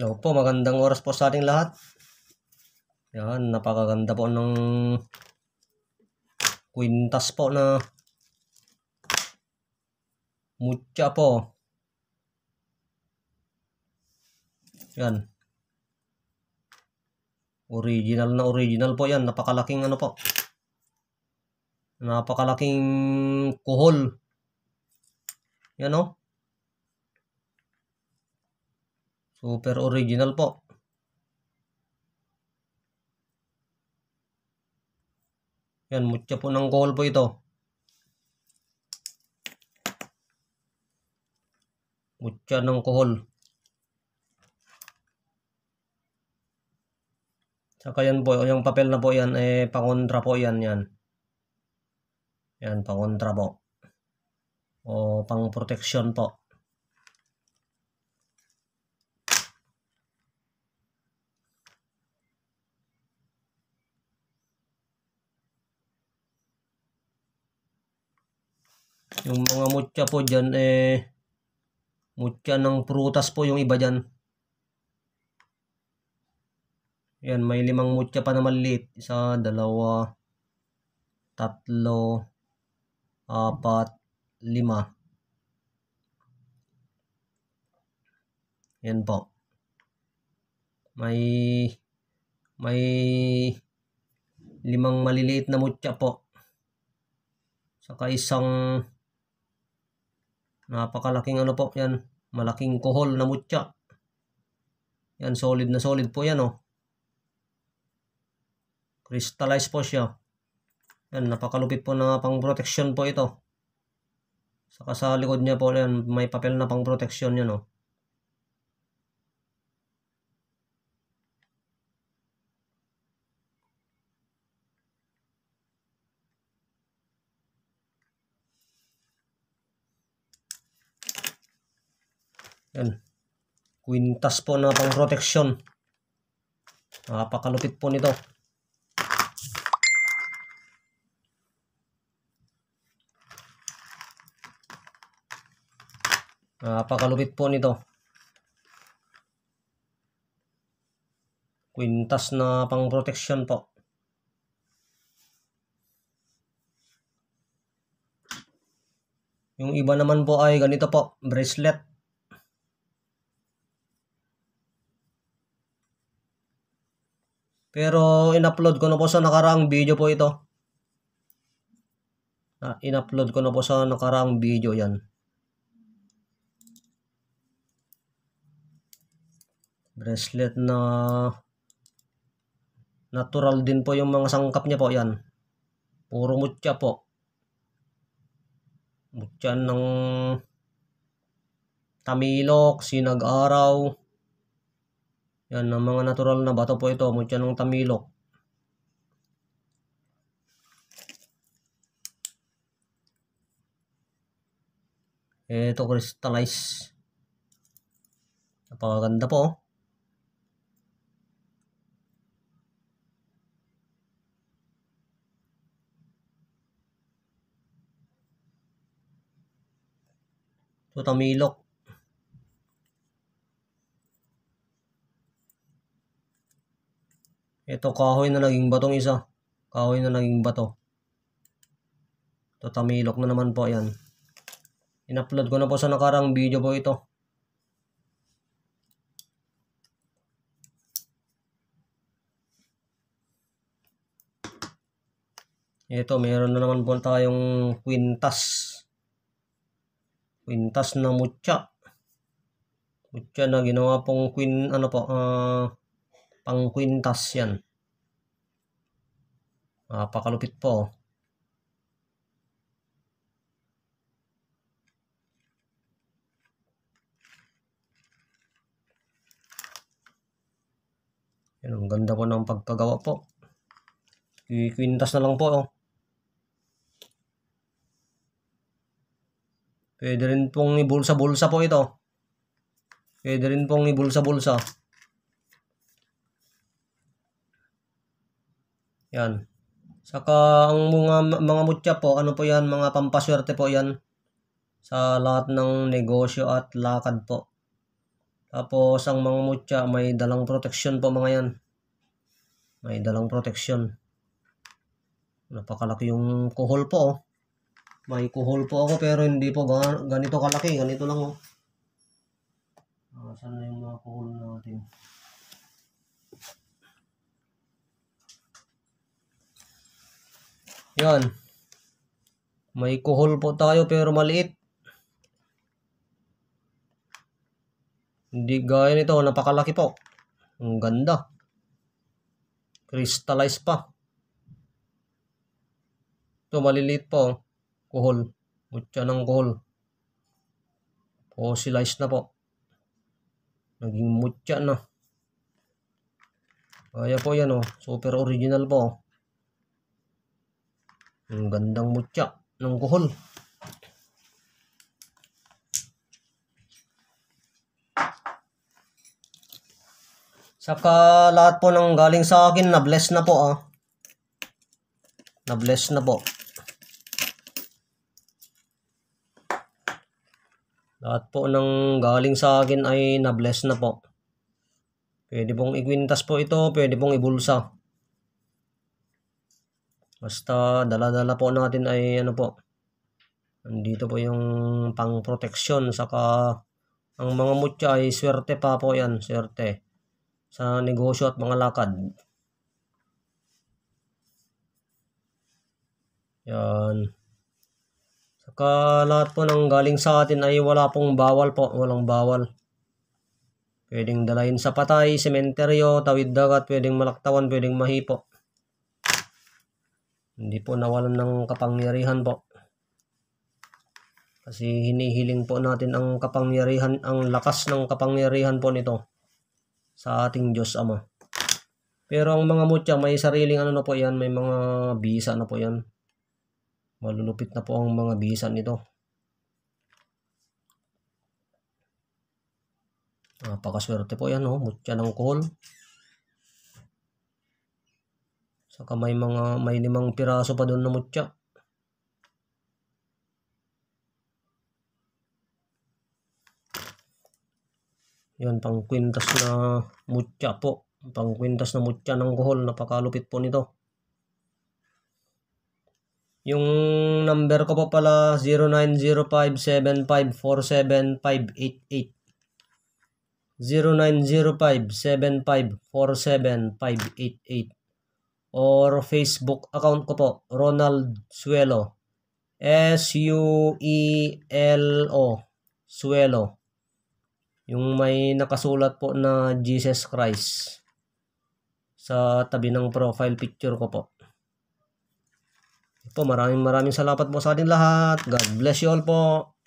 Hello po, magandang oras po sa ating lahat. Yan, napakaganda po ng quintas po na mutya po. Yan. Original na original po yan. Napakalaking ano po. Napakalaking kuhol. Yan o. Oh. No? Super original po. Yan, mutya po ng goal po ito. Mutya ng kohol. Saka yan po, yung papel na po yan, eh, pangontra po yan, yan. Yan, pangontra po. O, pang protection po. Yung mga mutya po dyan, eh, mutya ng prutas po yung iba dyan. Yan, may limang mutya pa na maliit. Isa, dalawa, tatlo, apat, lima. Yan po. May may limang maliliit na mutya po. Saka isang Napakalaking ano po yan. Malaking kohol na mutya. Yan solid na solid po yan oh. Crystallized po siya. Yan napakalupit po na pang protection po ito. Saka sa likod niya po yan may papel na pang protection yan oh. Yun. Quintas po na pang protection. Napakalupit po nito. Napakalupit po nito. Quintas na pang protection po. Yung iba naman po ay ganito po, bracelet. Pero in-upload ko na po sa nakaraang video po ito. Ah, in-upload ko na po sa nakaraang video yan. Bracelet na natural din po yung mga sangkap niya po yan. Puro mutya po. Mutya ng tamilok, sinag-araw, yan, ang mga natural na bato po ito, mutya ng tamilok. Ito, crystallize. Napakaganda po. Ito, tamilok. Ito, kahoy na naging batong isa. Kahoy na naging bato. Ito, tamilok na naman po. yan. In-upload ko na po sa nakarang video po ito. Ito, meron na naman po tayong quintas. Quintas na mutya. Mutya na ginawa pong queen, ano po, uh, ah, pang quintas yan. Nakapakalupit po. Yan, ang ganda po ng pagkagawa po. Ikwintas na lang po. Oh. Pwede rin pong ibulsa-bulsa po ito. Pwede rin pong ibulsa-bulsa. Yan. Saka ang mga mga mutya po, ano po 'yan? Mga pampaswerte po 'yan sa lahat ng negosyo at lakad po. Tapos ang mga mutya may dalang proteksyon po mga 'yan. May dalang proteksyon. Napakalaki yung kuhol po oh. May kuhol po ako pero hindi po ganito kalaki, ganito lang oh. Ah, saan na yung mga kuhol natin? Yan. May kuhol po tayo pero maliit. Hindi gaya nito. Napakalaki po. Ang ganda. Crystallized pa. Ito maliliit po. Oh. Kuhol. Mutya ng kuhol. Fossilized na po. Naging mutya na. Kaya po yan o. Oh. Super original po. Oh. Ang gandang mutya ng kuhol. Saka lahat po nang galing sa akin, na-bless na po ah. Na-bless na po. Lahat po nang galing sa akin ay na-bless na po. Pwede pong ikwintas po ito, pwede pong ibulsa. Basta dala-dala po natin ay ano po. Nandito po yung pang-protection saka ang mga mutya ay swerte pa po yan, swerte. Sa negosyo at mga lakad. Yan. Saka lahat po ng galing sa atin ay wala pong bawal po, walang bawal. Pwedeng dalayin sa patay, sementeryo, tawid dagat, pwedeng malaktawan, pwedeng mahipo. Hindi po nawalan ng kapangyarihan po. Kasi hinihiling po natin ang kapangyarihan, ang lakas ng kapangyarihan po nito sa ating Diyos Ama. Pero ang mga mutya, may sariling ano na po yan, may mga bisa na po yan. Malulupit na po ang mga bisa nito. Napakaswerte po yan, oh. mutya ng kohol. Saka may mga may limang piraso pa doon na mutya. Yan, pang kwintas na mutya po. Pang kwintas na mutya ng kohol. Napakalupit po nito. Yung number ko po pala 090575475888. 090575475888 or Facebook account ko po, Ronald Suelo. S-U-E-L-O. Suelo. Yung may nakasulat po na Jesus Christ sa tabi ng profile picture ko po. po maraming maraming salamat po sa ating lahat. God bless you all po.